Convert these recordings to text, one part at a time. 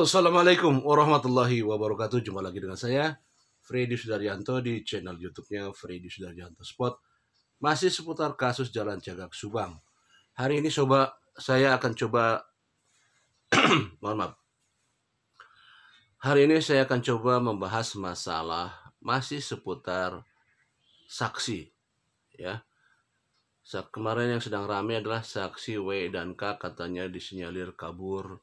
Assalamualaikum warahmatullahi wabarakatuh. Jumpa lagi dengan saya, Freddy Sudaryanto di channel YouTube-nya Freddy Sudaryanto Spot. Masih seputar kasus Jalan Cagak Subang. Hari ini coba saya akan coba mohon maaf. Hari ini saya akan coba membahas masalah masih seputar saksi ya. Kemarin yang sedang ramai adalah saksi W dan K katanya disinyalir kabur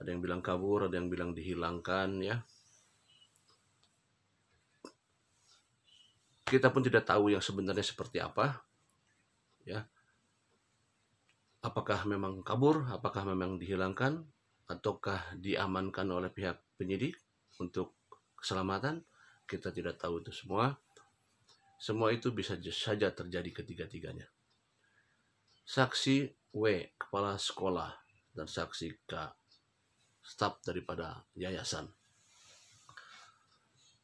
ada yang bilang kabur ada yang bilang dihilangkan ya kita pun tidak tahu yang sebenarnya seperti apa ya apakah memang kabur apakah memang dihilangkan ataukah diamankan oleh pihak penyidik untuk keselamatan kita tidak tahu itu semua semua itu bisa saja terjadi ketiga-tiganya saksi W kepala sekolah dan saksi K staf daripada yayasan.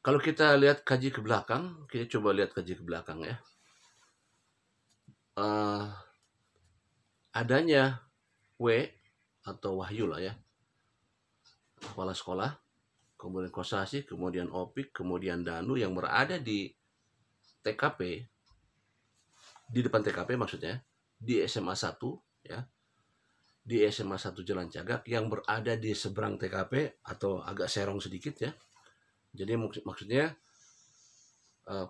Kalau kita lihat kaji ke belakang, kita coba lihat kaji ke belakang ya. Uh, adanya W atau Wahyu lah ya, kepala sekolah, kemudian Kosasi, kemudian Opik, kemudian Danu yang berada di TKP, di depan TKP maksudnya, di SMA 1 ya, di SMA 1 Jalan Cagak yang berada di seberang TKP atau agak serong sedikit ya. Jadi mak maksudnya uh,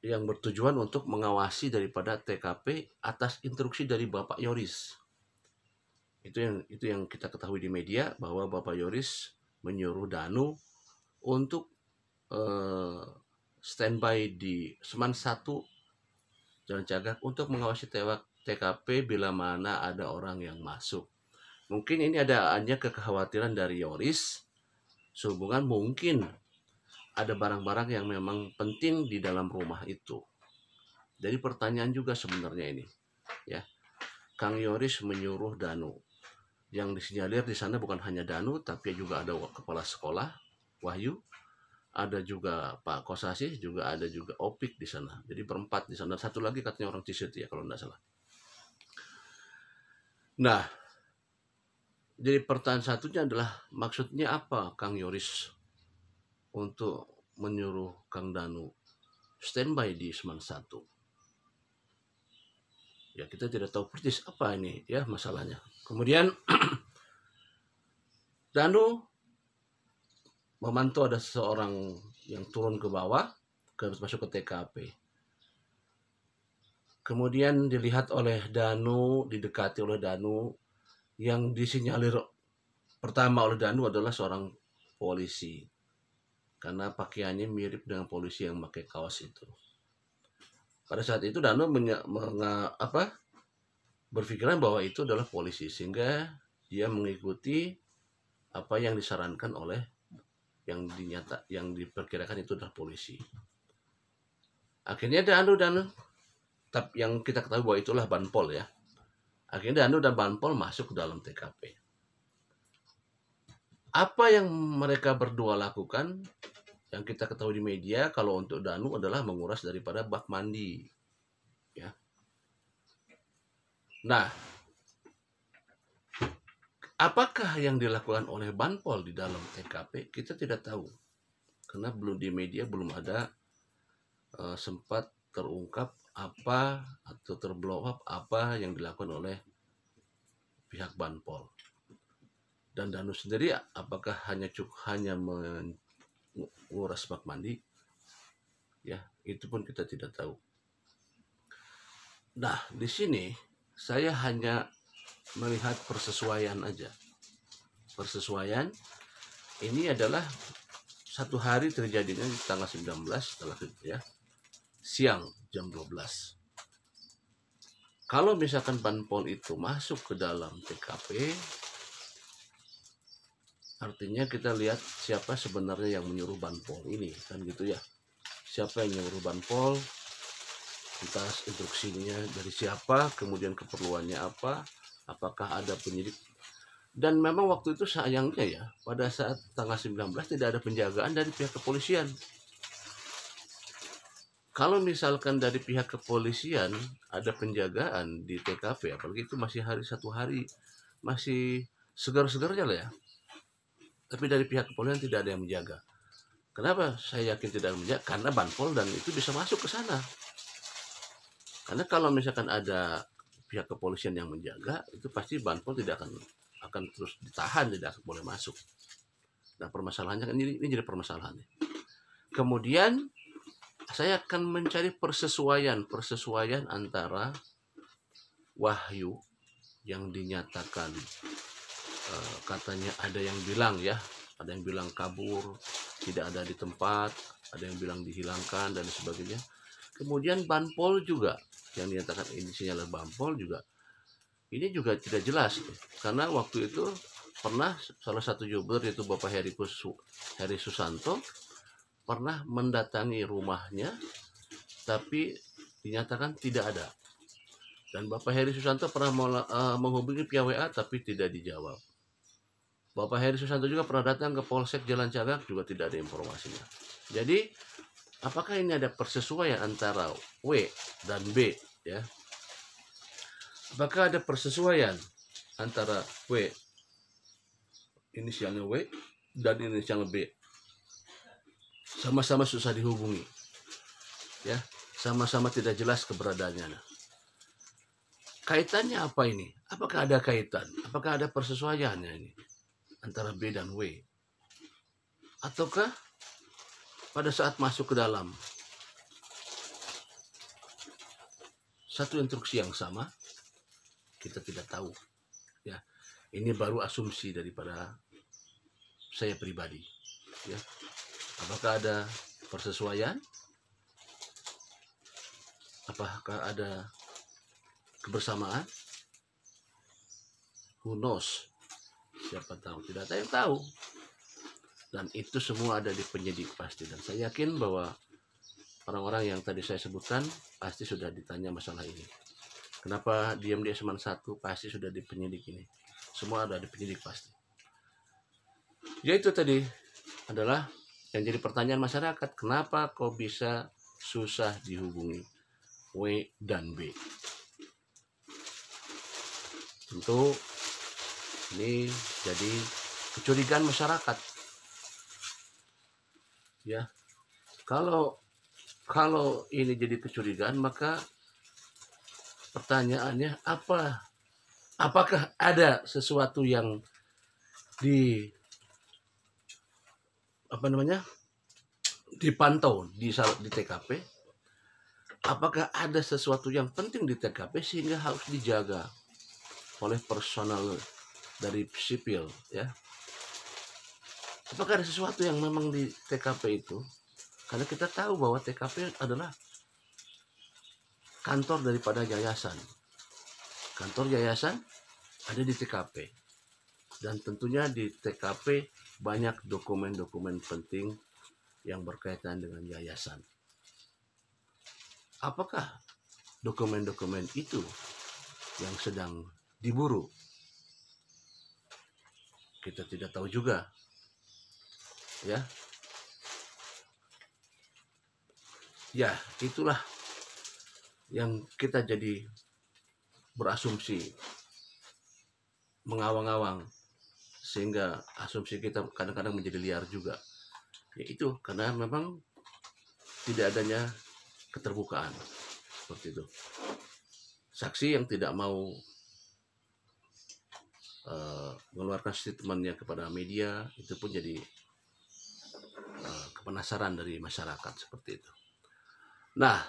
yang bertujuan untuk mengawasi daripada TKP atas instruksi dari Bapak Yoris. Itu yang itu yang kita ketahui di media bahwa Bapak Yoris menyuruh Danu untuk uh, standby di Seman 1 Jalan Cagak untuk mengawasi tewak TKP bila mana ada orang yang masuk. Mungkin ini ada hanya kekhawatiran dari Yoris sehubungan mungkin ada barang-barang yang memang penting di dalam rumah itu. Jadi pertanyaan juga sebenarnya ini, ya. Kang Yoris menyuruh Danu. Yang disinyalir di sana bukan hanya Danu, tapi juga ada kepala sekolah, Wahyu, ada juga Pak Kosasi, juga ada juga Opik di sana. Jadi berempat di sana. Satu lagi katanya orang Cisut ya kalau tidak salah. Nah, jadi pertanyaan satunya adalah maksudnya apa Kang Yoris untuk menyuruh Kang Danu standby di Semang 1? Ya kita tidak tahu persis apa ini ya masalahnya. Kemudian Danu memantau ada seseorang yang turun ke bawah ke masuk ke TKP. Kemudian dilihat oleh Danu, didekati oleh Danu, yang disinyalir pertama oleh Danu adalah seorang polisi. Karena pakaiannya mirip dengan polisi yang pakai kaos itu. Pada saat itu Danu menye- menge- apa, berpikiran bahwa itu adalah polisi. Sehingga dia mengikuti apa yang disarankan oleh yang dinyata yang diperkirakan itu adalah polisi. Akhirnya Danu dan tapi yang kita ketahui bahwa itulah Banpol ya. Akhirnya Danu dan Banpol masuk ke dalam TKP. Apa yang mereka berdua lakukan, yang kita ketahui di media, kalau untuk Danu adalah menguras daripada bak mandi. Ya. Nah, apakah yang dilakukan oleh Banpol di dalam TKP, kita tidak tahu. Karena belum di media belum ada uh, sempat terungkap apa atau terblow up apa yang dilakukan oleh pihak Banpol. Dan Danu sendiri apakah hanya cukup hanya menguras bak mandi? Ya, itu pun kita tidak tahu. Nah, di sini saya hanya melihat persesuaian aja. Persesuaian ini adalah satu hari terjadinya di tanggal 19 setelah itu ya siang jam 12. Kalau misalkan banpol itu masuk ke dalam TKP, artinya kita lihat siapa sebenarnya yang menyuruh banpol ini kan gitu ya siapa yang menyuruh banpol kita instruksinya dari siapa kemudian keperluannya apa apakah ada penyidik dan memang waktu itu sayangnya ya pada saat tanggal 19 tidak ada penjagaan dari pihak kepolisian kalau misalkan dari pihak kepolisian ada penjagaan di TKP apalagi itu masih hari satu hari masih segar-segarnya lah ya tapi dari pihak kepolisian tidak ada yang menjaga kenapa saya yakin tidak menjaga karena banpol dan itu bisa masuk ke sana karena kalau misalkan ada pihak kepolisian yang menjaga itu pasti banpol tidak akan akan terus ditahan tidak boleh masuk nah permasalahannya kan ini, ini jadi permasalahannya kemudian saya akan mencari persesuaian persesuaian antara wahyu yang dinyatakan e, katanya ada yang bilang ya ada yang bilang kabur tidak ada di tempat ada yang bilang dihilangkan dan sebagainya kemudian banpol juga yang dinyatakan ini sinyal banpol juga ini juga tidak jelas karena waktu itu pernah salah satu youtuber yaitu Bapak Heri Susanto pernah mendatangi rumahnya tapi dinyatakan tidak ada. Dan Bapak Heri Susanto pernah eh, menghubungi pihak WA tapi tidak dijawab. Bapak Heri Susanto juga pernah datang ke Polsek Jalan Cagak juga tidak ada informasinya. Jadi apakah ini ada persesuaian antara W dan B ya? Apakah ada persesuaian antara W inisialnya W dan inisialnya B sama-sama susah dihubungi ya sama-sama tidak jelas keberadaannya nah, kaitannya apa ini apakah ada kaitan apakah ada persesuaiannya ini antara B dan W ataukah pada saat masuk ke dalam satu instruksi yang sama kita tidak tahu ya ini baru asumsi daripada saya pribadi ya Apakah ada persesuaian? Apakah ada kebersamaan? Who knows? Siapa tahu? Tidak ada yang tahu. Dan itu semua ada di penyidik pasti. Dan saya yakin bahwa orang-orang yang tadi saya sebutkan pasti sudah ditanya masalah ini. Kenapa diam di SMA 1 pasti sudah di penyidik ini. Semua ada di penyidik pasti. Ya itu tadi adalah yang jadi pertanyaan masyarakat, kenapa kok bisa susah dihubungi W dan B? Tentu ini jadi kecurigaan masyarakat. Ya. Kalau kalau ini jadi kecurigaan maka pertanyaannya apa apakah ada sesuatu yang di apa namanya dipantau di di TKP apakah ada sesuatu yang penting di TKP sehingga harus dijaga oleh personal dari sipil ya apakah ada sesuatu yang memang di TKP itu karena kita tahu bahwa TKP adalah kantor daripada yayasan kantor yayasan ada di TKP dan tentunya di TKP banyak dokumen-dokumen penting yang berkaitan dengan yayasan. Apakah dokumen-dokumen itu yang sedang diburu? Kita tidak tahu juga. Ya. Ya, itulah yang kita jadi berasumsi mengawang-awang sehingga asumsi kita kadang-kadang menjadi liar juga yaitu karena memang tidak adanya keterbukaan seperti itu saksi yang tidak mau uh, mengeluarkan statementnya kepada media itu pun jadi uh, kepenasaran dari masyarakat seperti itu nah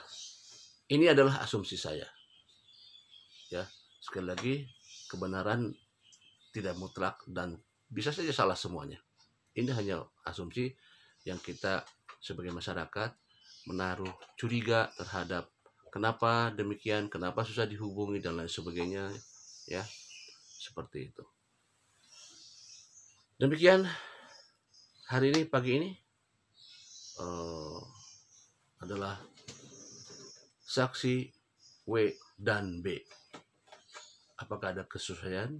ini adalah asumsi saya ya sekali lagi kebenaran tidak mutlak dan bisa saja salah semuanya. Ini hanya asumsi yang kita sebagai masyarakat menaruh curiga terhadap kenapa demikian, kenapa susah dihubungi dan lain sebagainya ya. Seperti itu. Demikian hari ini pagi ini uh, adalah saksi W dan B. Apakah ada kesusahan